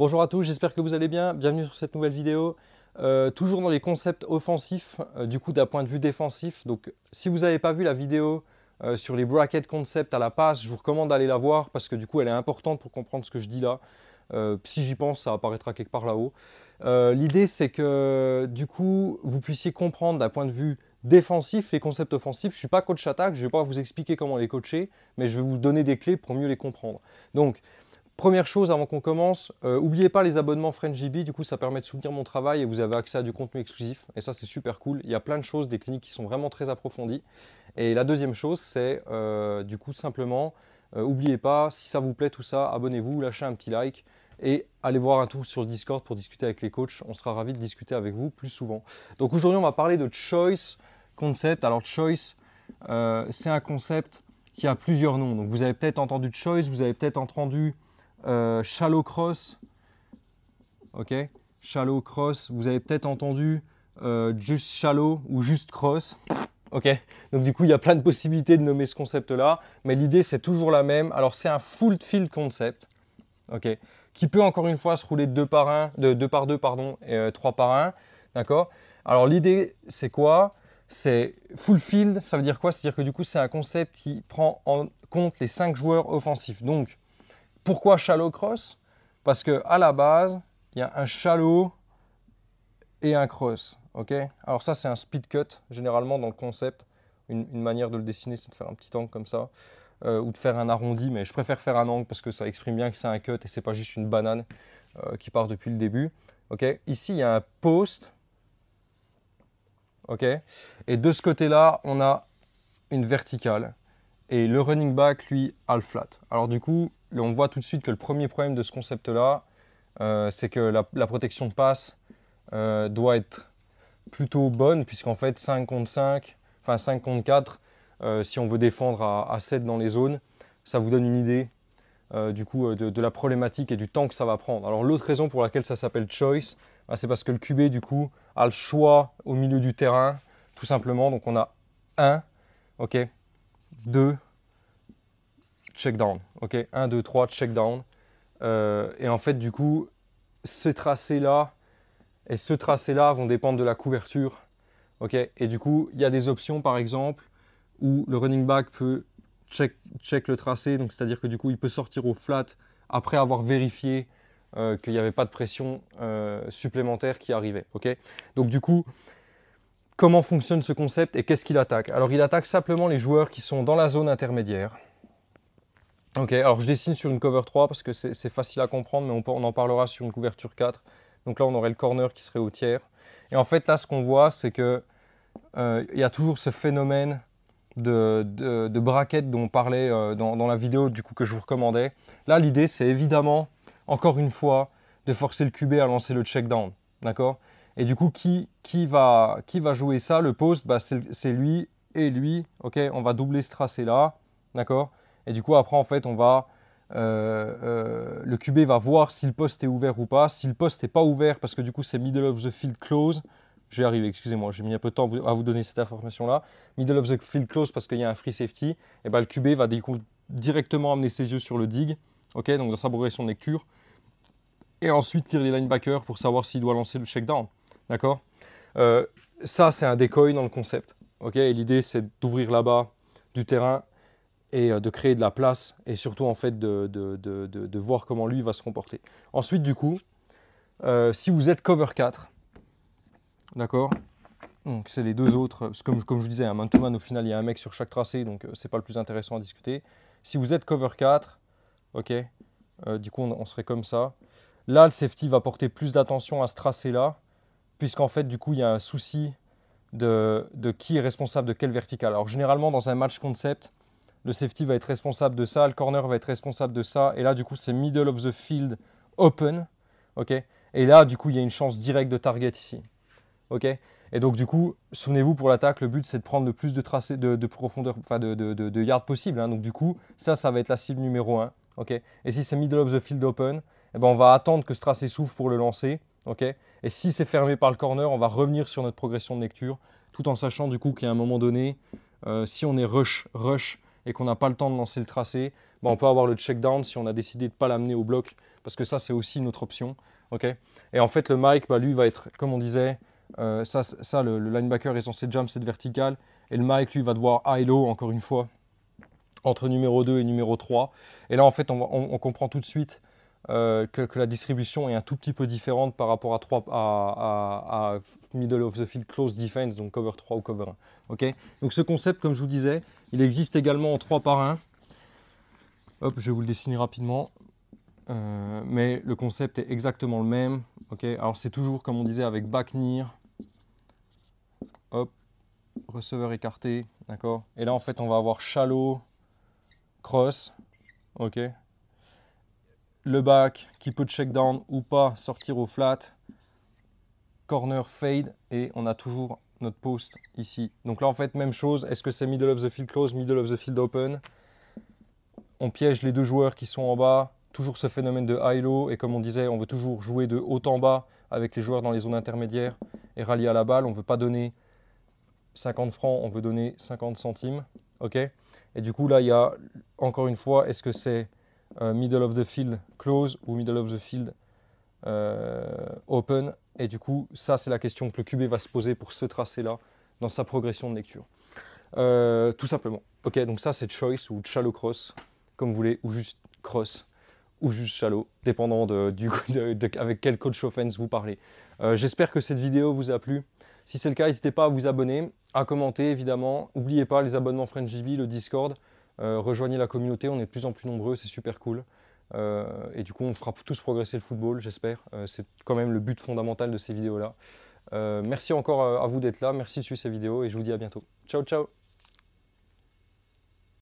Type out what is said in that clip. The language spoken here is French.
Bonjour à tous, j'espère que vous allez bien. Bienvenue sur cette nouvelle vidéo. Euh, toujours dans les concepts offensifs, euh, du coup d'un point de vue défensif. Donc si vous n'avez pas vu la vidéo euh, sur les bracket concepts à la passe, je vous recommande d'aller la voir parce que du coup elle est importante pour comprendre ce que je dis là. si j'y pense, ça apparaîtra quelque part là-haut. L'idée c'est que du coup vous puissiez comprendre d'un point de vue défensif les concepts offensifs. Je ne suis pas coach attaque, je ne vais pas vous expliquer comment les coacher, mais je vais vous donner des clés pour mieux les comprendre. Donc Première chose avant qu'on commence, n'oubliez euh, oubliez pas les abonnements FrenchGB, du coup ça permet de soutenir mon travail et vous avez accès à du contenu exclusif et ça c'est super cool. Il y a plein de choses, des cliniques qui sont vraiment très approfondies. Et la deuxième chose c'est euh, du coup simplement, n'oubliez euh, oubliez pas, si ça vous plaît tout ça, abonnez-vous, lâchez un petit like et allez voir un tour sur Discord pour discuter avec les coachs, on sera ravis de discuter avec vous plus souvent. Donc aujourd'hui on va parler de Choice Concept. Alors Choice c'est un concept qui a plusieurs noms, donc vous avez peut-être entendu Choice, vous avez peut-être entendu... Euh, shallow cross. Ok Shallow cross, vous avez peut-être entendu euh, just shallow ou juste cross. Ok Donc du coup, il y a plein de possibilités de nommer ce concept-là, mais l'idée c'est toujours la même. Alors c'est un full field concept, ok Qui peut encore une fois se rouler deux par un, deux par deux pardon, et euh, trois par un, d'accord Alors l'idée c'est quoi C'est full field, ça veut dire quoi C'est-à-dire que du coup c'est un concept qui prend en compte les cinq joueurs offensifs. Donc pourquoi shallow cross Parce que à la base, il y a un shallow et un cross. ok Alors ça, c'est un speed cut, généralement dans le concept. Une, manière de le dessiner, c'est de faire un petit angle comme ça, euh, ou de faire un arrondi, mais je préfère faire un angle parce que ça exprime bien que c'est un cut et c'est pas juste une banane euh, qui part depuis le début. ok Ici, il y a un post. ok et de ce côté-là, on a une verticale et le running back, lui, a le flat. Alors du coup, on voit tout de suite que le premier problème de ce concept-là, euh, c'est que la, protection de passe euh, doit être plutôt bonne, puisqu'en fait 5 contre 5, enfin 5 contre 4, euh, si on veut défendre à, 7 dans les zones, ça vous donne une idée du coup de, la problématique et du temps que ça va prendre. Alors l'autre raison pour laquelle ça s'appelle choice, bah, c'est parce que le QB du coup a le choix au milieu du terrain, tout simplement. Donc on a 1, ok, 2, check down. Ok, 1, 2, 3, check down. Euh, et en fait, du coup, ces tracés-là et ce tracé-là vont dépendre de la couverture. Ok, et du coup, il y a des options, par exemple, où le running back peut check, le tracé, donc c'est-à-dire que du coup, il peut sortir au flat après avoir vérifié euh, qu'il n'y avait pas de pression euh, supplémentaire qui arrivait. ok donc du coup, comment fonctionne ce concept et qu'est-ce qu'il attaque. Alors il attaque simplement les joueurs qui sont dans la zone intermédiaire. Ok, alors je dessine sur une cover 3 parce que c'est facile à comprendre, mais on, en parlera sur une couverture 4. Donc là, on aurait le corner qui serait au tiers. Et en fait, là, ce qu'on voit, c'est que euh, il y a toujours ce phénomène de, de, dont on parlait euh, dans, la vidéo du coup que je vous recommandais. Là, l'idée, c'est évidemment, encore une fois, de forcer le QB à lancer le check down. D'accord et du coup, qui, qui, va, qui va jouer ça Le poste, bah, c'est lui et lui. Ok, on va doubler ce tracé-là. D'accord Et du coup, après, en fait, on va. Euh, euh, le QB va voir si le poste est ouvert ou pas. Si le poste n'est pas ouvert, parce que du coup, c'est middle of the field close. J'ai arrivé, excusez-moi, j'ai mis un peu de temps à vous donner cette information-là. Middle of the field close, parce qu'il y a un free safety. Et bah, le QB va directement amener ses yeux sur le dig. Ok, donc dans sa progression de lecture. Et ensuite, lire les linebackers pour savoir s'il doit lancer le check down. D'accord euh, Ça, c'est un décoil dans le concept. ok l'idée, c'est d'ouvrir là-bas du terrain et euh, de créer de la place et surtout en fait de, voir comment lui va se comporter. Ensuite du coup, euh, si vous êtes cover 4, d'accord donc c'est les deux autres, que comme, je disais, un man-to-man au final il y a un mec sur chaque tracé donc ce c'est pas le plus intéressant à discuter. Si vous êtes cover 4, ok, du coup on, serait comme ça. Là le safety va porter plus d'attention à ce tracé là puisqu'en fait, du coup, il y a un souci de, qui est responsable de quelle verticale. Alors, généralement, dans un match concept, le safety va être responsable de ça, le corner va être responsable de ça, et là, du coup, c'est middle of the field open, ok Et là, du coup, il y a une chance directe de target ici, ok Et donc, du coup, souvenez-vous, pour l'attaque, le but, c'est de prendre le plus de tracé de, profondeur, enfin, de, de, yards possible, hein. donc du coup, ça, ça va être la cible numéro 1, ok Et si c'est middle of the field open, eh ben, on va attendre que ce tracé s'ouvre pour le lancer, et si c'est fermé par le corner, on va revenir sur notre progression de lecture, tout en sachant du coup qu'à un moment donné, euh, si on est rush, rush, et qu'on n'a pas le temps de lancer le tracé, bah, on peut avoir le check down si on a décidé de ne pas l'amener au bloc, parce que ça, c'est aussi notre option. et en fait, le Mike bah, lui, va être, comme on disait, euh, ça, ça le, linebacker est censé jump cette verticale, et le Mike lui, va devoir high-low, encore une fois, entre numéro 2 et numéro 3. Et là, en fait, on comprend tout de suite euh, que, la distribution est un tout petit peu différente par rapport à, 3, à, middle of the field close defense, donc cover 3 ou cover 1. donc ce concept, comme je vous disais, il existe également en 3 par 1. Hop, je vais vous le dessiner rapidement. Euh, mais le concept est exactement le même. ok Alors c'est toujours, comme on disait, avec back near, hop, receveur écarté, d'accord Et là, en fait, on va avoir shallow, cross, ok le back qui peut check down ou pas, sortir au flat, corner fade et on a toujours notre poste ici. Donc là en fait même chose, est-ce que c'est middle of the field close, middle of the field open On piège les deux joueurs qui sont en bas, toujours ce phénomène de high-low et comme on disait on veut toujours jouer de haut en bas avec les joueurs dans les zones intermédiaires et rallier à la balle, on ne veut pas donner 50 francs, on veut donner 50 centimes. ok et du coup là il y a encore une fois, est-ce que c'est euh, middle of the field close ou middle of the field euh, open. Et du coup, ça, c'est la question que le QB va se poser pour ce tracé-là dans sa progression de lecture. Euh, tout simplement. Ok, donc ça c'est choice ou shallow cross, comme vous voulez, ou juste cross, ou juste shallow, dépendant de, du, de, avec quel coach offense vous parlez. J'espère que cette vidéo vous a plu. Si c'est le cas, n'hésitez pas à vous abonner, à commenter évidemment. N'oubliez pas les abonnements FrenchGB, le Discord. Euh, rejoignez la communauté, on est de plus en plus nombreux, c'est super cool. Euh, et du coup, on fera tous progresser le football, j'espère. Euh, c'est quand même le but fondamental de ces vidéos-là. merci encore à vous d'être là, merci de suivre ces vidéos et je vous dis à bientôt. Ciao, ciao